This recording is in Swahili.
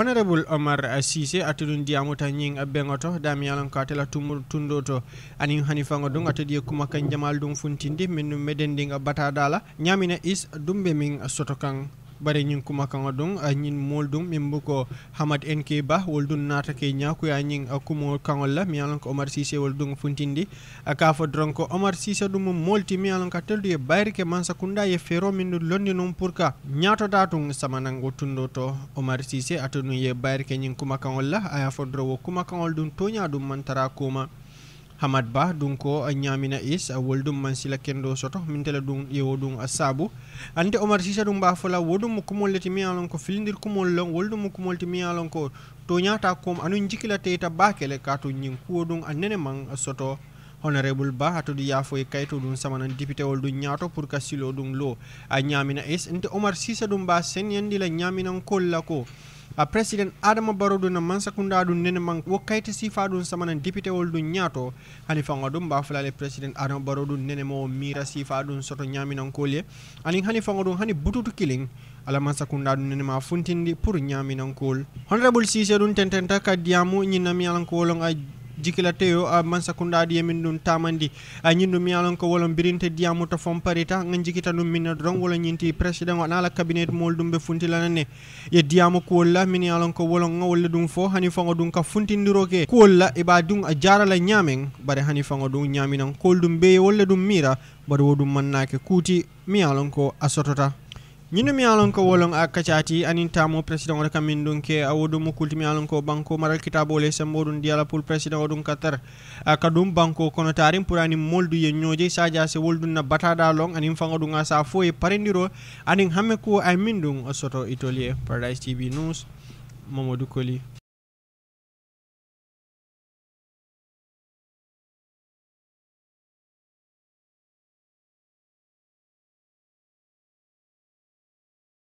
honorable omar sise atuɗum ndiyamo tan ñing ɓeŋoto dami alan ko atela tundo to anin hani fango ɗum atadi e kuma kan jamal ɗum funtindi min ɗum meɗen ndin bataɗala ñamina is ɗum ɓe min soto kan bare ñin kuma kaŋa duŋ ñin mool duŋ miŋ bu ko hamad nk ba wol duŋ naata ke ñaakuya ñiŋ kumo kaŋol la miŋ ye loŋ ko omar sise wol duŋ funtindi ka fo doroŋ ko omar sise dumu mool ti miŋ ye loŋ ka telu ye bayiri ke mansakunda ye feero min du londi non pour ka ñaatodaa tuŋ samanaŋo tundo to omar sise ate ye bayiri ke ñing kuma kaŋol la a ye fo doro wo kuma kaŋol duŋ toñaa duŋ mantara kuma hamad ba ɗum ko ñamina is wol man mansila kendo soto min tela ɗum ƴewo ɗum saabu ante omar sisa ɗum ba fola woɗum mo mi miyalon ko fildir kumol lon wolɗum mo kumolti miyalon ko ñata kom anu jikila teyta bakele ka to ñin kuwo ɗum annene man soto honorable ba yafo e kayto ɗum samana député wol ɗum ñaato pour ka silo ɗum lo a ñamina es nte omar sisa ɗum ba sen yandila ñaminankolla ko président adama baro ɗum no mansakunda ɗum nene man wokkayte sifa ɗum samanan député wol ɗum ñaato halifaŋo ɗum mbafulale président adama baro ɗum nene mo mira sifa ɗum soto ñaminankoli e anin halifaŋo ɗum hani bututu kilin alamansa nene nenema funtindi pour ñaminankol honorable sise ɗum tententa ka diyamu ñinnami alankolon a jikila teyo mansa kundaɗi yemin ɗum tamandi ñin ɗum miyalon ko wolo birinte fom parita ngan jikita dun minna dron wolo ñinti président wana la cabinet mol ɗum ɓe funtilanane ye diyama kuwol la min yalon ko wolon ga wolle ɗum fo hani fango ɗum ka funtindiroke kuwol e eɓa ɗum a jarala ñamen bare hani fango ɗum ñaminan kol ɗum be wolle ɗum mira bare wo ɗum mannake kuuti miyalon ko a sotota ñinu mi ko wolon a kacati anin tamo président rek min dun ke awodum kulti mi alon ko banko maral kitabo le sembo dun diala pour président odun katar kadum banko kono tarim pour anin moldu ye ñoje sadia se woldun na batada long anin fango dun sa foye parendiro anin hamme ko ay min dun soto itolier paradise tv news mamadou koli